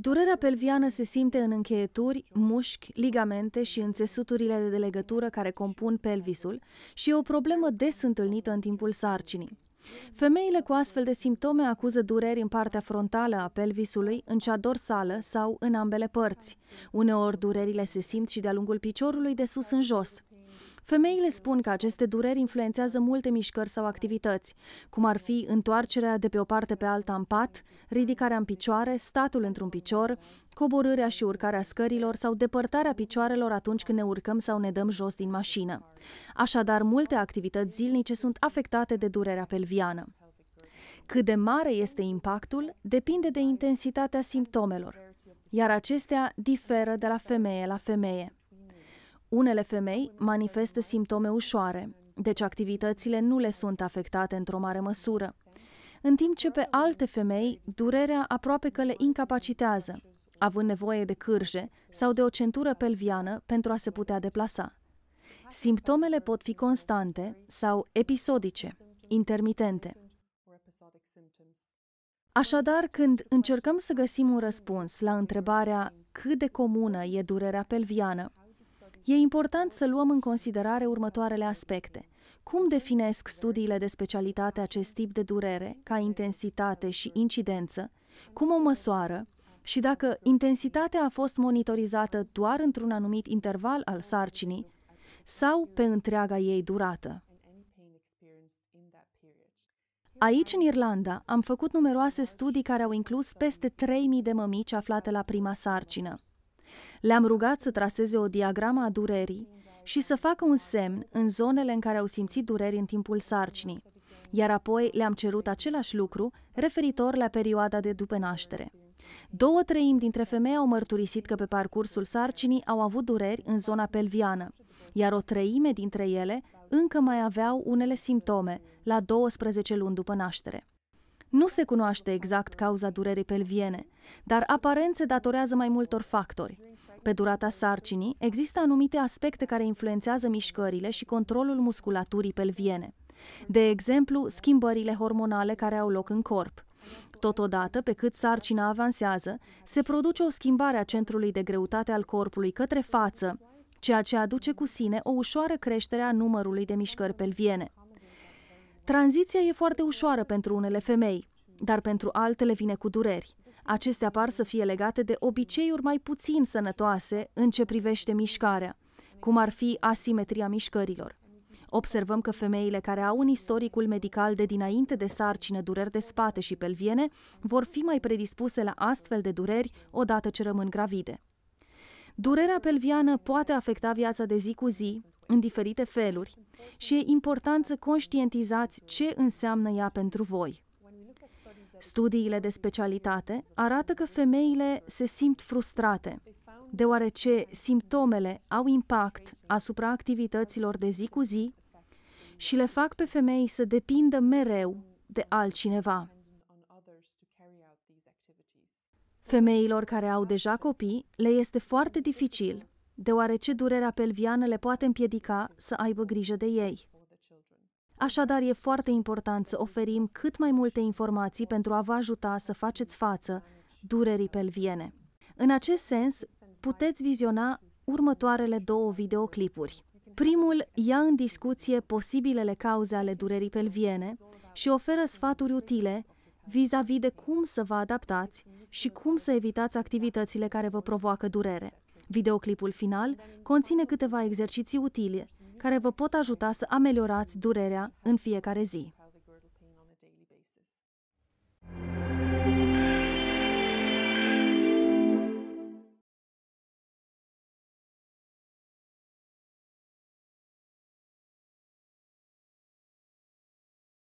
Durerea pelviană se simte în încheieturi, mușchi, ligamente și în țesuturile de legătură care compun pelvisul și e o problemă des întâlnită în timpul sarcinii. Femeile cu astfel de simptome acuză dureri în partea frontală a pelvisului, în cea dorsală sau în ambele părți. Uneori durerile se simt și de-a lungul piciorului de sus în jos. Femeile spun că aceste dureri influențează multe mișcări sau activități, cum ar fi întoarcerea de pe o parte pe alta în pat, ridicarea în picioare, statul într-un picior, coborârea și urcarea scărilor sau depărtarea picioarelor atunci când ne urcăm sau ne dăm jos din mașină. Așadar, multe activități zilnice sunt afectate de durerea pelviană. Cât de mare este impactul depinde de intensitatea simptomelor, iar acestea diferă de la femeie la femeie. Unele femei manifestă simptome ușoare, deci activitățile nu le sunt afectate într-o mare măsură, în timp ce pe alte femei durerea aproape că le incapacitează, având nevoie de cârje sau de o centură pelviană pentru a se putea deplasa. Simptomele pot fi constante sau episodice, intermitente. Așadar, când încercăm să găsim un răspuns la întrebarea cât de comună e durerea pelviană, E important să luăm în considerare următoarele aspecte. Cum definesc studiile de specialitate acest tip de durere, ca intensitate și incidență? Cum o măsoară? Și dacă intensitatea a fost monitorizată doar într-un anumit interval al sarcinii sau pe întreaga ei durată? Aici, în Irlanda, am făcut numeroase studii care au inclus peste 3.000 de mămici aflate la prima sarcină. Le-am rugat să traseze o diagramă a durerii și să facă un semn în zonele în care au simțit dureri în timpul sarcinii, iar apoi le-am cerut același lucru referitor la perioada de după naștere. Două treimi dintre femei au mărturisit că pe parcursul sarcinii au avut dureri în zona pelviană, iar o treime dintre ele încă mai aveau unele simptome la 12 luni după naștere. Nu se cunoaște exact cauza durerii pelviene, dar aparent se datorează mai multor factori, pe durata sarcinii există anumite aspecte care influențează mișcările și controlul musculaturii pelviene. De exemplu, schimbările hormonale care au loc în corp. Totodată, pe cât sarcina avansează, se produce o schimbare a centrului de greutate al corpului către față, ceea ce aduce cu sine o ușoară creștere a numărului de mișcări pelviene. Tranziția e foarte ușoară pentru unele femei, dar pentru altele vine cu dureri. Acestea par să fie legate de obiceiuri mai puțin sănătoase în ce privește mișcarea, cum ar fi asimetria mișcărilor. Observăm că femeile care au în istoricul medical de dinainte de sarcină dureri de spate și pelviene vor fi mai predispuse la astfel de dureri odată ce rămân gravide. Durerea pelviană poate afecta viața de zi cu zi, în diferite feluri, și e important să conștientizați ce înseamnă ea pentru voi. Studiile de specialitate arată că femeile se simt frustrate, deoarece simptomele au impact asupra activităților de zi cu zi și le fac pe femei să depindă mereu de altcineva. Femeilor care au deja copii le este foarte dificil, deoarece durerea pelviană le poate împiedica să aibă grijă de ei. Așadar, e foarte important să oferim cât mai multe informații pentru a vă ajuta să faceți față durerii pelviene. În acest sens, puteți viziona următoarele două videoclipuri. Primul ia în discuție posibilele cauze ale durerii pelviene și oferă sfaturi utile vis-a-vis -vis de cum să vă adaptați și cum să evitați activitățile care vă provoacă durere. Videoclipul final conține câteva exerciții utile care vă pot ajuta să ameliorați durerea în fiecare zi.